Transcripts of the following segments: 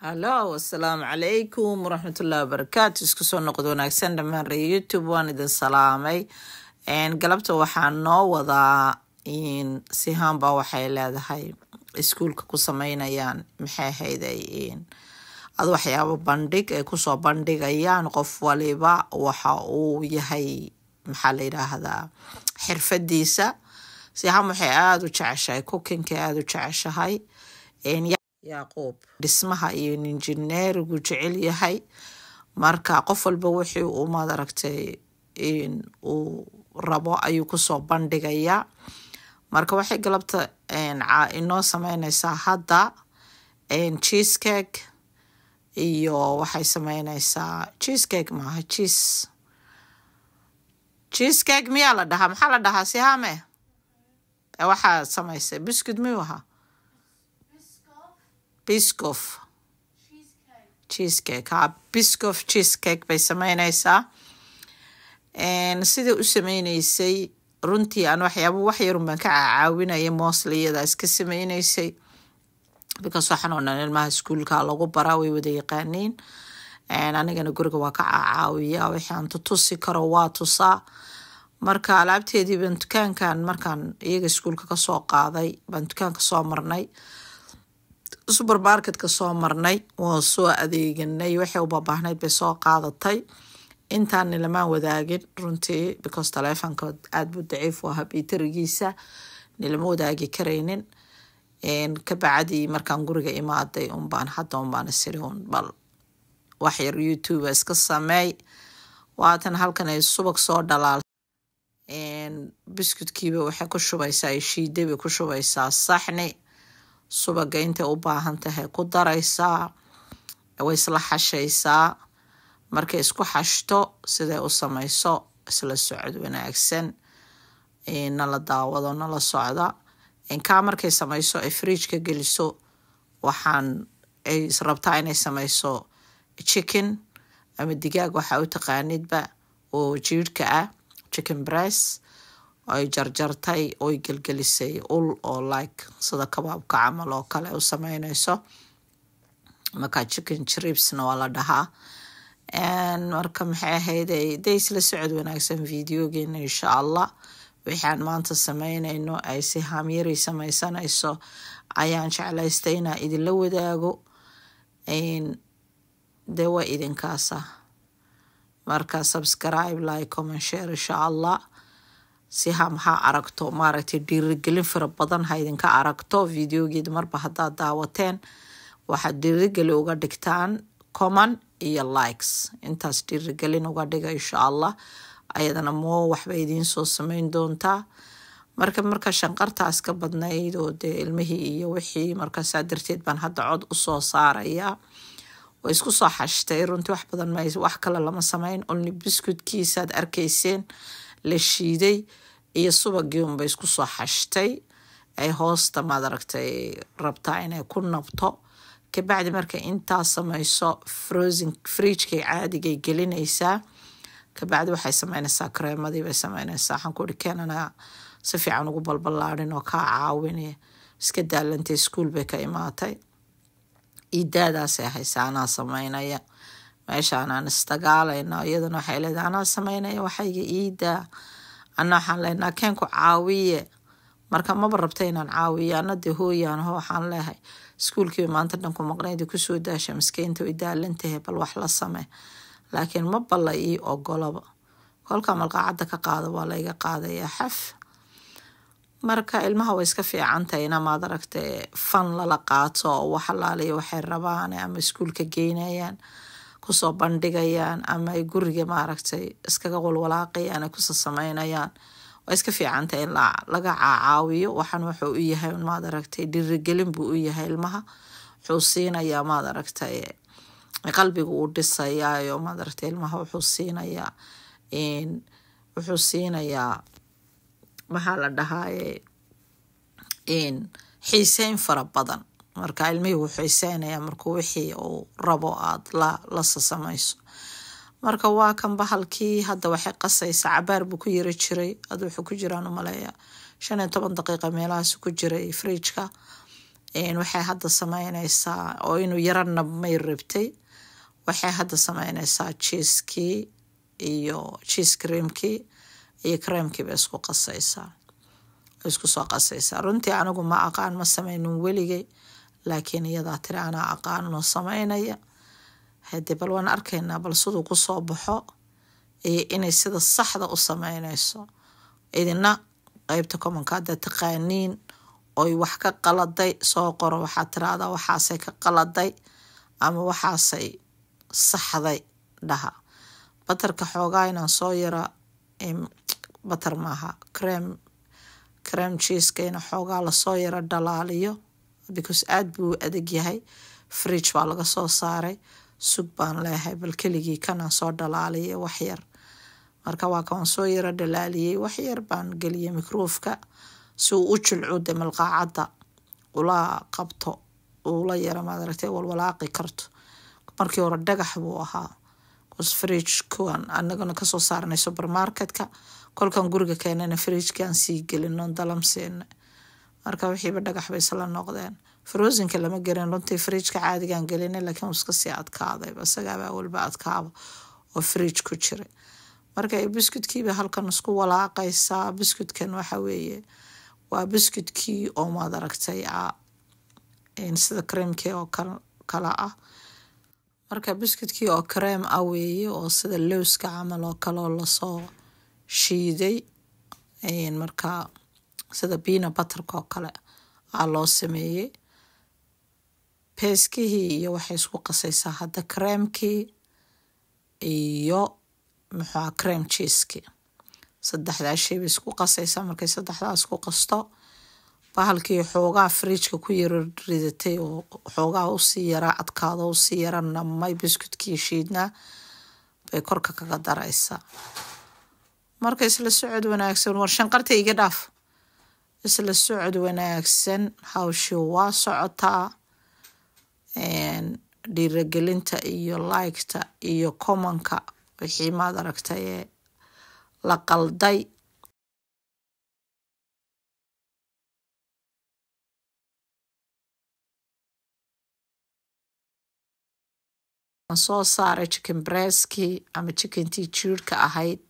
hallow assalaamu calaykum waraxmatullahi wabarakaatu isku soo noqod wanaagsan dhammaan ree youtube waan idin salaamay galabta waxaa noo wadaa in sihaanba waxay leedahay iskuulka ku sameynayaan maxay ahayd ad waxyaabo bandhig ay kusoo bandhigayaan qof waliba waxa uu yahay maxaa la yidhaahdaa xirfadiisa sihaan waxay aada u jeceshahay kukinka aada u jeceshahay yaquub dhismaha iyo injineerigu jecel yahay marka qof walba wixii uu aragtay in uu rabo ayuu kusoo bandhigayaa marka waxay galabta inoo sameyneysaa hadda cheese cake iyo waxay sameyneysaa cheese maaha chees cheese miyaa la dhahaa maxaa la dhahaa sihame hame waxaa sameysay biscuit miyuu ahaa biscof cheesecake ha ah, biscof cheesecake bay sameyneysaa sida u sameyneysay runtii aan waxyaaba waxyarun baan ka cacaawinaya mosli iyadaa iska sameyneysay bicause waxaan oo ilmaha iskuulka lagu baraa way wada yaqaaniin anigana guriga waa ka cacaawiya waxaan tutusi karo waa tusaa marka alaabteediiban dukaankan markaan iyaga iskuulka kasoo qaaday baan dukaanka soo marnay supermarketka soo marnay waan soo adeeganay waxay u babaahnayd bay soo qaadatay intaana lamaan wadaagin runtii because taleefonka aada buu daciif u ahaa biitarigiisa nilama wadaagi karaynin ka markaan guriga imaaday unbaan hadda unbaan isiri un bal wax yar youtuba iska sameey waatan halkan subag soo dhalaal biskutkiiba waxay ku shubaysaa ay ku shubaysaa saxni subaga intay u baahan tahay ku daraysaa way isla xashaysaa markay isku xashto siday u samayso isla socod wanaagsan nala daawado nala socda inkaa markay samayso ay fridgeka geliso waxaan ay rabtaa inay samayso chicken ama digaag waxaa u taqaanidba oo jiirhka ah chicken bress ay jarjartay oy gelgelisay ul oo like sida kabaabka camal oo kale u sameyneyso markaa chicken tripsna waa la dhahaa marka maxay ahayd dee isla socod wanaagsan videogeena insha allah waxaan maanta sameyneyno ay si hamyari samaysanayso ayaan jeclaystay inaa idinla wadaago dee waa idinkaasa marka subscribe like comment share insha allah si ham ha aragto maaragtay dhiirigelin fara badan ha idinka aragto videogeeda marba haddaad daawateen waxaad dhiirigeli uga dhigtaan common iyo likes intaas dhiirigelin uga dhiga insha allah ayadana moo waxba idiin soo sameyn doontaa marka marka shanqartaas ka badnayd oo dee ilmihii iyo wixii markaasaa darteed baan hadda cod usoo saarayaa way isku soo xashtay runtii wax badan m wax kale lama sameyn only biscuitkiisaad arkayseen la shiiday iyo subagii unbay isku soo xashtay ay hoosta maad aragtay rabtaa inay ku nabto kabacdi markay intaa samayso frozing friijkay caadigay gelinaysaa kabacdi waxay sameynaysaa kareemadiibay sameynaysaa waxaan ku uri keenana si fiican ugu balballaadhin oo kaa caawinaya iska daalantay iskuol bay ka imaatay idaadaasay haysa anaa sameynaya meeshaanaan isdagaalayno iyadana waxay leedahay anaa sameynaya waxayga iidaa ana waxaan leenaha keen caawiye marka maba rabta inaan caawiyo ana dee hooyaanho waxaan leehay iskuulkiiba maanta dhan ku maqnayd kusoo daasha maskiinta way daalantahe bal wax la samee laakiin ma balla ii ogolaba kolka malqaacadda ka qaada waa layga qaadayaa xaf marka ilmaha way iska fiicantay inamaad aragta fan lala qaato oo waxalaaliya waxay rabaane ama iskuulka geynayaan kusoo bandhigayaan ama ay guriga maaragtay iskaga walwalaaqayaan ay kusoo samaynayaan waa iska fiicanta in laga caacaawiyo waxaan wuxuu u yahay maad aragtay dhirigelin buu u yahay ilmaha wuxuu siinayaa maad aragtay qalbiga uu dhisayaayo maad aragtay ilmaha wuxuu siinayaa wuxuu siinayaa maxaa la dhahaaye xiiseyn fara badan marka ilmihii wuu xiiseynayaa markuu wixii uu rabo aad la sasamayso marka waa kan bahalkii hadda waxay qasaysaa cabaar buu ku yiri jiray ad wuxuu ku jiraan umaleeya shan iyo toban daqiiqa meelahaas ku jiray frijka waxay hadda sameyneysaa oo inuu yaro nabmay rabtay waxay hadda sameyneysaa jiiskii iyo jiis creamkii iyo creamkiiba isku qasaysaa isku soo qasaysaa runtii anigu ma aqaan ma sameynin weligay laakiin iyadaa tiri anaa aqaan aqaanno samaynaya hadee bal waan arkaynaa bal siduu kusoo baxo iyo inay sida saxda u samaynayso idina qeybta komanka haddaa taqaaniin oy wax ka qaladay soo qoro waxaa tiraahdaa waxaasay ka qaladay ama waxaasay saxday dhaha batarka xoogaa inaan soo yara batar maaha crem crem jiiska xoogaa lasoo yara dhalaaliyo because aada buu adag yahay fridge baa laga soo saaray sug baan leehay bal keligii kanaan soo dhalaaliyay waxyar marka waa kaan soo yaro dhalaaliyey waxyar baan geliyay mikroofka si uu u julco de malqaacadda ula qabto ula yara maad aragta walwalaaqi karto markii hore dhagax buu ahaa fridgkuwan anagana kasoo saarnay supermarketka kolkan guriga keenana fridjkaan sii gelino dalamsiina marka wixiiba dhagax bay isla noqdeen frosinka lama garin runtii fridjka caadigaan gelina laakiin uu iska sii adkaadayba isagaabaa weliba adkaaba oo fridj ku jira marka biskudkiiba halkan isku walaaqaysaa biskudkan waxa weeye waa biskudkii oo maad aragtay ah sida kareemkii oo kale ah marka biskudkii oo kareem ah weeye oo sida lowska camal oo kaleoo lasoo shiiday markaa sida biina batarka oo kale aa loo sameeyey beeskihii iyo waxay isku qasaysaa hadda kreemkii iyo muxua cream jiiskii saddexdaa shayba isku qasaysaa markay saddexdaa isku qasto bahalkii xoogaa fridjka ku yaro ridatay oo xoogaa usii yaraa adkaado usii yara namay biskudkii shiidnaa bay korka kaga daraysaa marka isla socod wanaagsan war shanqarta iga dhaaf isla socod wanaagsan hawshii waa socotaa dhiiragelinta iyo laykta iyo commonka wixii maad aragtay ee la qalday soo saaray chicken breeskii ama chikentii jiirhka ahayd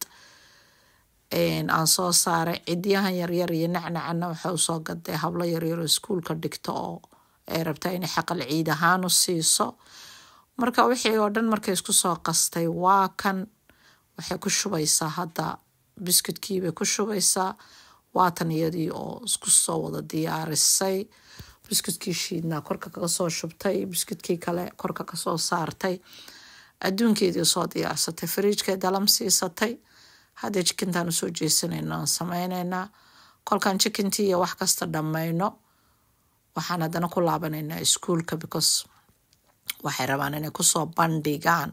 aan soo saaray cidyahan yaryar iyo nacnacana waxay usoo gadee hablo yaryaroo iskuulka dhigto oo ay rabtaa inay xaqal ciid ahaan siiso marka wixii oo dhan markay isku soo qastay waa kan waxay ku shubaysaa hadda biskudkiibay ku shubaysaa waatan iyadii oo isku soo wada diyaarisay biskudkii shiidnaa korka kaga shubtay biskudkii kale korka kasoo saartay adduunkeedii soo diyaarsatay fariijkay dalam siisatay haddee jikintaan usoo jeesanayno aan sameynaynaa kolkaan jikintii iyo wax kasta dhammayno waxaan haddana ku laabanaynaa iskuolka because waxay rabaan inay kusoo bandhigaan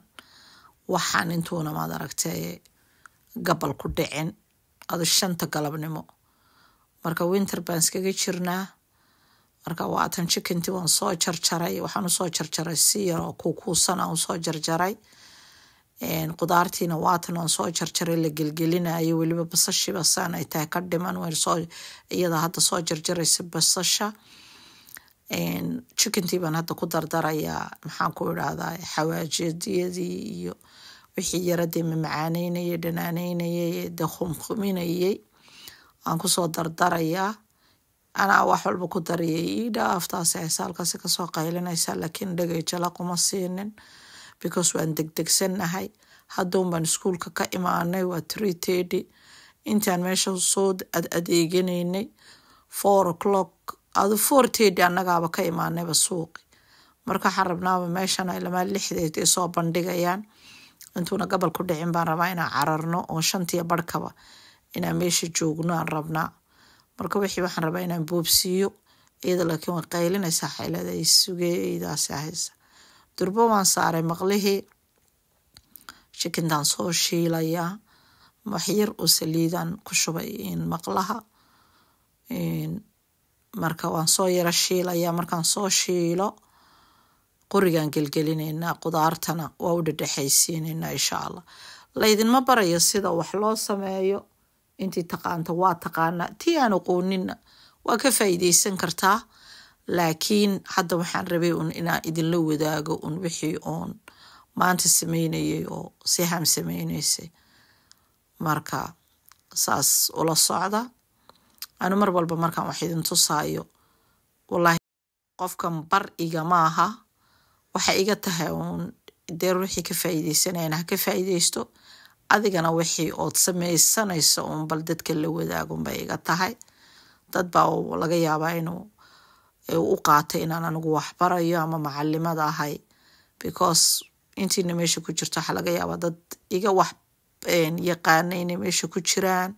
waxaan intuuna maad aragtay gabal ku dhicin adu shanta galabnimo marka winter baan iskaga jirnaa marka waatan jikintii waan soo jarjaray waxaan usoo jarjaray si yaroo kuukuusan aan usoo jarjaray qudaartiina waatan waan soo jarjaray la gelgelinayo weliba basashiiba saan ay tahay ka dhiman iyada hadda soo jarjaraysa basasha jikintii baan hadda ku dardarayaa maxaan ku irahdaa xawaajiyadiyadii iyo wixii yaradee mamacaanaynayay dhanaanaynayay de khumkhuminayay aan kusoo dardarayaa anaa wax walba ku dariyay ii dhaaftaasi halkaasi kasoo qaylinaysaa laakiin dhagay jala kuma siinin because waan degdegsannahay hadduun baan iskuulka ka imaanay waa tree tedi intaan meesha soo ad adeeganaynay four o'clock adu four tedi annagaaba ka imaanayba suuqi marka waxaan rabnaaba meeshana ilamaa lixdeed isoo bandhigayaan intuuna gabal dhicin baan rabaa inaan cararno oo shantiya barhkaba inaan meesha joogno aan rabnaa marka wixii waxaan rabaa inaan boobsiiyo iyada laakiin way qaylinaysaa xeylada ahaysa durbo waan saaray maqlihii shikindaan soo shiilayaa waxyar oo saliidaan ku shubay maqlaha marka waan soo yara shiilayaa markaan soo shiilo qorigaan gelgelineynaa qudaartana waa u dhadhexaysiineynaa insha allah laydinma barayo sida wax loo sameeyo intii taqaanta waa taqaanaa tii aan aqoonina waa ka faa'iidaysan kartaa laakiin hadda waxaan rabay un inaa idinla wadaago un wixii oon maanta sameynayay oo sixam sameynaysay marka saas ula socda anu mar walba markaan wax idin tusaayo wallaahi qofkan bar iga maaha waxa iga tahay uun dee ruuxii ka faa'iideysanayana ha ka faa'iideysto adigana wixii ood sameysanayso uun bal dadka la wadaagunbay iga tahay dad baa laga yaabaa inuu u qaatay inaan anigu waxbarayo ama macalimad ahay because intiina meesha ku jirto waxaa laga yaabaa dad iga wax yaqaana inay meesha ku jiraan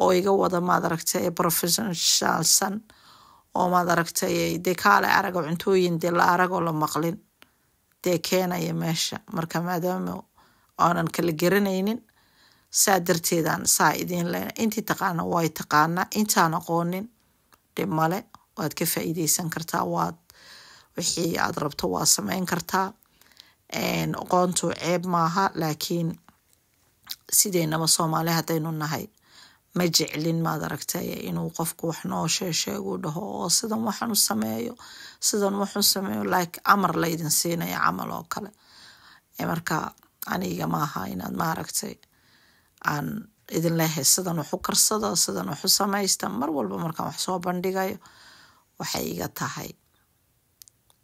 oo iga wada maad aragtay professionalsan oo maad aragtay dee kaale araga cuntooyin dee la aragoo la maqlin dee keenaya meesha marka maadaama oonan kala garanaynin saa darteedaan saa idiin lena intii taqaana way taqaanaa intaan aqoonin de male waad ka faa'iideysan kartaa waad wixii aad rabto waa sameyn kartaa qoontu ceeb maaha laakiin sideynaba soomaali haddaynu nahay ma jeclin maad aragtay inuu qofku wax noo sheesheeguu dhaho oo sidan waxanu sameeyo sidan waxu sameeyo like amar laydin siinaya camal oo kale marka aniga maaha inaad maaragtay aan idin leehay sidan waxu karsada sidan waxu samaysta mar walba markaan wax soo bandhigayo waxay iga tahay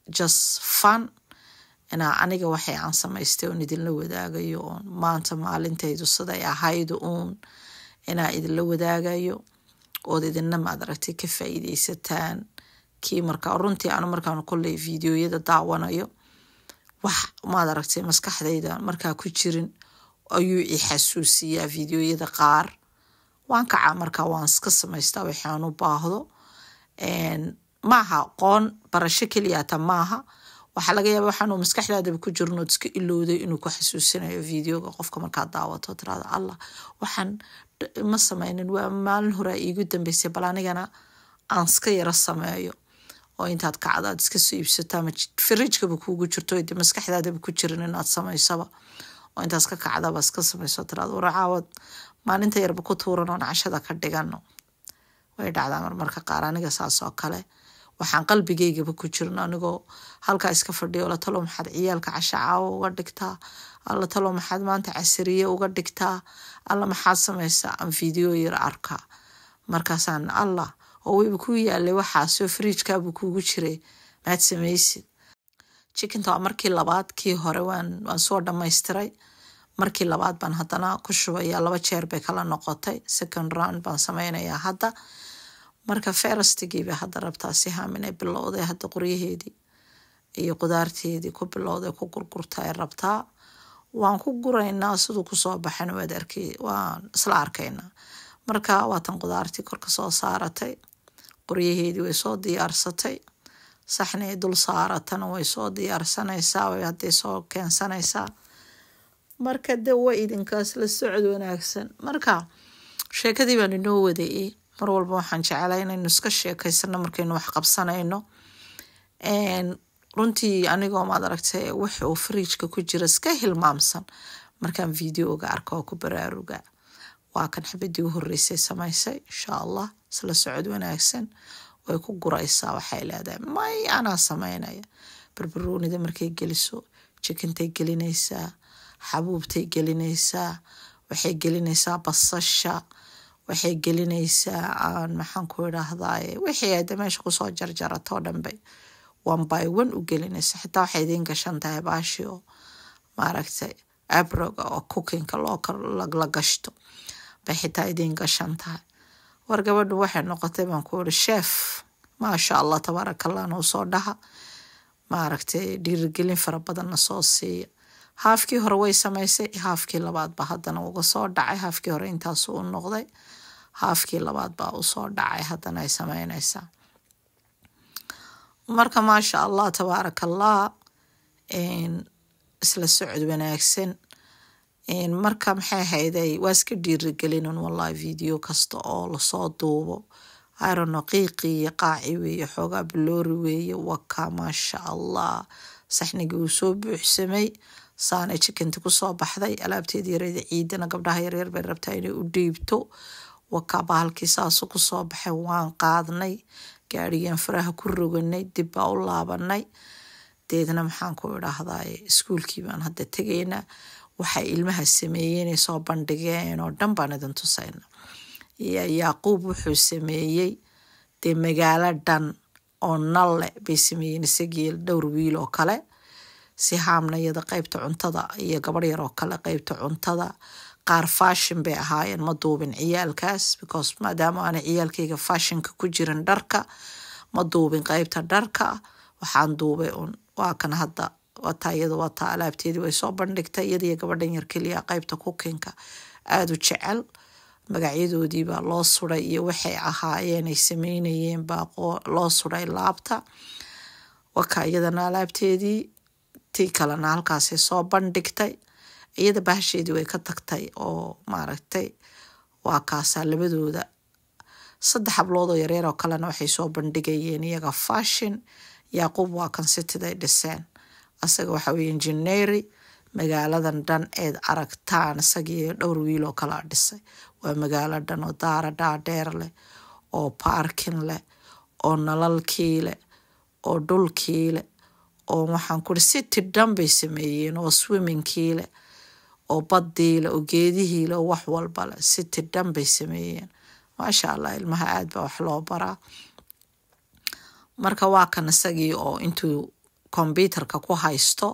just fun inaa aniga waxay aan samaystay oon idinla wadaagayo oon maanta maalintaydu siday ahaydu uun inaa idinla wadaagayo ood idinna maad aragtay ka faa'iideysataan kii markaa runtii anu markaan kolley videoyada daawanayo wax maad aragtay maskaxdayda markaa ku jirin ayuu ixasuusiyaa videoyada qaar waan kacaa markaa waan iska samaystaa waxaan baahdo maaha qoon barasho keliyata maaha waxaa laga yaaba waxaanu maskaxdaadaba ku jirno iska ilowday inuu ku xasuusinayo videoga qofka markaad daawato tirada allah waxaan ma sameynin waa maalin horea iigu dambeysay bal anigana aan iska yaro sameeyo oo intaad kacda aad iska soo iibsato ama firijkaba kuugu jirto de maskaxdaadaba ku jirin inaad samaysaba oo intaas ka kacdaba iska sameyso tirada warcaawad maalinta yarba ku tuuranoon cashada ka dhigano way dhacdaa marmarka qaar aniga saas oo kale waxaan qalbigeygaba ku jirno anigoo halkaa iska fadhiya alla talo maxaad ciyaalka cashacaawo uga dhigtaa alla talo maxaad maanta casiriye uga dhigtaa alla maxaad samaysaa aan video yar arkaa markaasaan allah oo wayba ku yaalay waxaasoo fariijkaabuu kuugu jiray maad samaysid jikinta waa markii labaad kii hore waan soo dhammaystiray markii labaad baan haddana ku shubaya laba jeer bay kala noqotay second round baan sameynayaa hadda marka ferastigiiba hadda rabtaa si haamina bilowday hadda qoryaheedii iyo qudaarteedii ku bilowday ku gurgurtaa rabtaa waan ku guraynaa siduu kusoo baxan waan isla arkaynaa marka waatan qudaartii korka soo saaratay qoryaheedii way soo diyaarsatay saxnay dul saaratana way soo diyaarsanaysaa way haday soo keensanaysaa marka de wa idinkaas la socod wanaagsan marka sheekadii baan inoo waday mar walba waxaan jeclaa inaynu iska sheekeysano markaynu wax qabsanayno runtii anigoo maad aragtay wix uu fariijka ku jira iska hilmaamsan markaan videoga arko ku baraaruga waa kan xabadii u horeysay samaysay insha allah isla socod wanaagsan way ku guraysaa waxay leedahay may anaa samaynaya barbaroonida markay geliso jikintay gelinaysaa xabuubtay gelinaysaa waxay gelinaysaa basasha waxay gelinaysaa aan maxaanku idhaahdaye wixii ada meesha kusoo jarjarato dhanbe one by one u gelinaysa xitaa waxay idiin gashan tahay baashi oo maaragtay abroga oo cookinka loola gashto bay xitaa idiin gashan tahay war gabadhu waxay noqotay baan ku uri sheef maasha allah tabaarakallah usoo soo dhaha maaragtay dhiirigelin fara badanna soo siiya haafkii hore way samaysay haafkii labaadba haddana uga soo dhacay haafkii hore intaasu u noqday haafkii labaad usoo dhacay haddana ay sameynaysaa marka maasha allah tabaaraka allah isla socod wanaagsan marka maxay ahayday waa iska dhiirigelinun wallahi video kasta oo lasoo duubo irano qiiqii iyo qaaci weeye xoogaa buloori weeye waka maasha allah saxnigii uu soo buuxsamay saane jikinti kusoo baxday alaabteeda yareeda ciidana gabdhaha yaryar bay rabtaa inay u dhiibto wakaa bahalkii saasu kusoo baxay waan qaadnay gaadhigeen faraha ku roganay dib baa u laabanay deedna maxaan ku idhaahdaye iskuulkii baan hadda tegeynaa waxay ilmaha sameeyeen soo bandhigeen oo dhan baan idin tusayna yacquub wuxuu sameeyey dee magaalo dhan oo nalle bay sameeyeen isagii dhowr wiil oo kale si haamnayada qeybta cuntada iyo gabar yar oo kale qeybta cuntada qaar fashin bay ahaayeen ma duubin ciyaalkaas because maadaama aana ciyaalkeyga fashinka ku jirin dharka ma duubin qeybta dharka waxaan duubay un waa kan hadda wataa iyada wataa alaabteedii way soo bandhigtay iyadiyo gabadhan yar keliya qeybta kukinka aada u jecel magacyadoodiibaa loo suday iyo waxay ahaayeen ay sameynayeen loo suday laabta waka iyadana alaabteedii tii kalena halkaasi soo bandhigtay iyada bahasheedii way ka tagtay oo maaragtay waa kaasaa labadooda saddex hablood oo yareer oo kalena waxay soo bandhigayeen iyaga fashin yaaquub waa kan sitiday dhiseen asaga waxa weye injineeri magaaladan dhan eed aragtaan isagii dhowr wiil oo kalea dhisay waa magaalo dhan oo daara dhaadheer leh oo baarkin leh oo nalalkii leh oo dhulkii leh oo waxaan kuri si tidhan bay sameeyeen oo swimminkiile oo baddiile oo geedihiile oo wax walbale si tidhan bay sameeyeen maasha allah ilmaha aad baa wax loo baraa marka waa kan isagii oo intuu kombyutarka ku haysto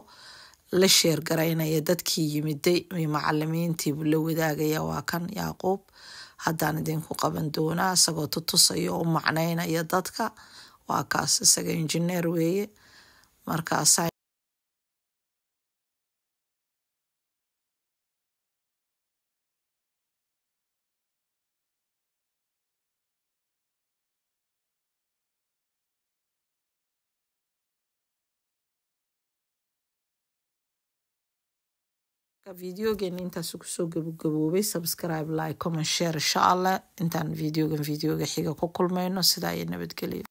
la sheergaraynaya dadkii yimiday macalimiintii buu la wadaagaya waa kan yaaquub haddaan idinku qaban doonaa isagoo tutusaya u macnaynaya dadka waa kaas isaga injineer weeye markaasa videogan intaas kusoo gabagaboobay subscribe like comment share insha allah intaan videogan videoga xiga ku kulmayno sidaa iyo nabadgelyo